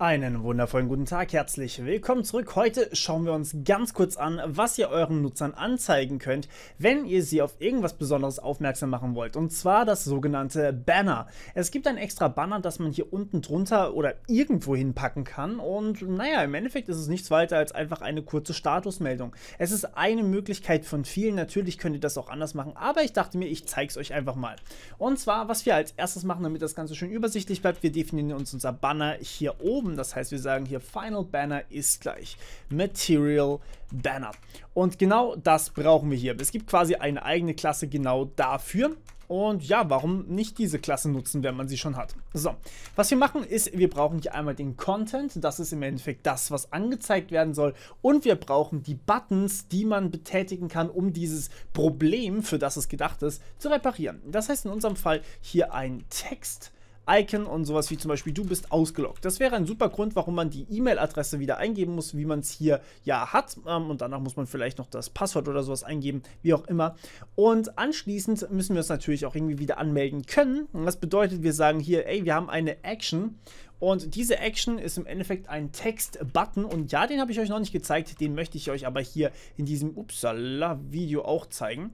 Einen wundervollen guten Tag, herzlich willkommen zurück. Heute schauen wir uns ganz kurz an, was ihr euren Nutzern anzeigen könnt, wenn ihr sie auf irgendwas Besonderes aufmerksam machen wollt. Und zwar das sogenannte Banner. Es gibt ein extra Banner, das man hier unten drunter oder irgendwo hinpacken kann. Und naja, im Endeffekt ist es nichts weiter als einfach eine kurze Statusmeldung. Es ist eine Möglichkeit von vielen. Natürlich könnt ihr das auch anders machen, aber ich dachte mir, ich zeige es euch einfach mal. Und zwar, was wir als erstes machen, damit das Ganze schön übersichtlich bleibt, wir definieren uns unser Banner hier oben oben. Das heißt, wir sagen hier Final Banner ist gleich Material Banner. Und genau das brauchen wir hier. Es gibt quasi eine eigene Klasse genau dafür. Und ja, warum nicht diese Klasse nutzen, wenn man sie schon hat? So, was wir machen ist, wir brauchen hier einmal den Content, das ist im Endeffekt das, was angezeigt werden soll. Und wir brauchen die Buttons, die man betätigen kann, um dieses Problem, für das es gedacht ist, zu reparieren. Das heißt in unserem Fall hier ein Text Icon und sowas wie zum Beispiel du bist ausgeloggt. Das wäre ein super Grund, warum man die E-Mail-Adresse wieder eingeben muss, wie man es hier ja hat. Ähm, und danach muss man vielleicht noch das Passwort oder sowas eingeben, wie auch immer. Und anschließend müssen wir es natürlich auch irgendwie wieder anmelden können. Und das bedeutet, wir sagen hier, ey, wir haben eine Action und diese Action ist im Endeffekt ein Text-Button. Und ja, den habe ich euch noch nicht gezeigt. Den möchte ich euch aber hier in diesem Upsala-Video auch zeigen.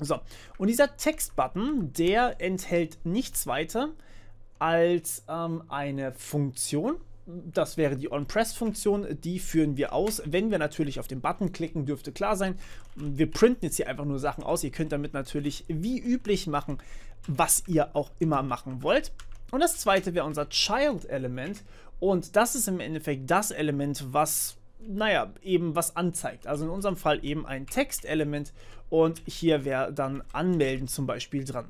So, und dieser Text-Button, der enthält nichts weiter als ähm, eine Funktion. Das wäre die onpress funktion die führen wir aus. Wenn wir natürlich auf den Button klicken, dürfte klar sein. Wir printen jetzt hier einfach nur Sachen aus. Ihr könnt damit natürlich wie üblich machen, was ihr auch immer machen wollt. Und das zweite wäre unser Child-Element. Und das ist im Endeffekt das Element, was, naja, eben was anzeigt. Also in unserem Fall eben ein Text-Element. Und hier wäre dann Anmelden zum Beispiel dran.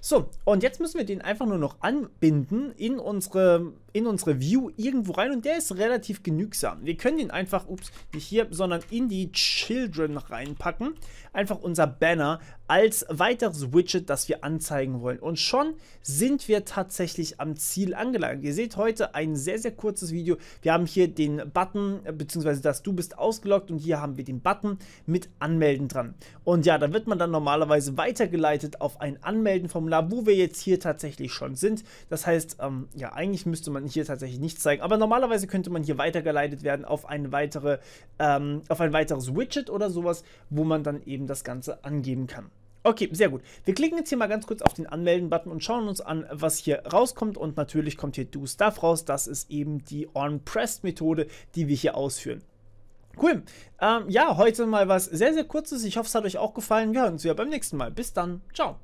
So, und jetzt müssen wir den einfach nur noch anbinden in unsere in unsere View irgendwo rein und der ist relativ genügsam. Wir können ihn einfach, ups, nicht hier, sondern in die Children reinpacken. Einfach unser Banner als weiteres Widget, das wir anzeigen wollen. Und schon sind wir tatsächlich am Ziel angelangt. Ihr seht heute ein sehr, sehr kurzes Video. Wir haben hier den Button, äh, beziehungsweise das Du bist ausgeloggt und hier haben wir den Button mit Anmelden dran. Und ja, da wird man dann normalerweise weitergeleitet auf ein Anmeldenformular, wo wir jetzt hier tatsächlich schon sind. Das heißt, ähm, ja, eigentlich müsste man konnten hier tatsächlich nichts zeigen. Aber normalerweise könnte man hier weitergeleitet werden auf, eine weitere, ähm, auf ein weiteres Widget oder sowas, wo man dann eben das Ganze angeben kann. Okay, sehr gut. Wir klicken jetzt hier mal ganz kurz auf den Anmelden-Button und schauen uns an, was hier rauskommt. Und natürlich kommt hier Do Stuff raus. Das ist eben die On-Pressed-Methode, die wir hier ausführen. Cool. Ähm, ja, heute mal was sehr, sehr kurzes. Ich hoffe, es hat euch auch gefallen. Wir hören uns wieder beim nächsten Mal. Bis dann. Ciao.